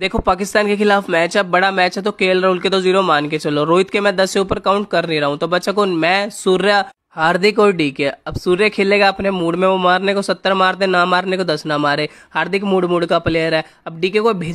देखो पाकिस्तान के खिलाफ मैच है बड़ा मैच है तो के राहुल के तो जीरो मान के चलो रोहित के मैं दस से ऊपर काउंट कर नहीं रहा हूँ तो बच्चा को मैं सूर्य हार्दिक और डीके अब सूर्य खेलेगा अपने मूड में वो मारने को सत्तर मार दे ना मारने को दस ना मारे हार्दिक मूड मूड का प्लेयर है अब डीके को भेजे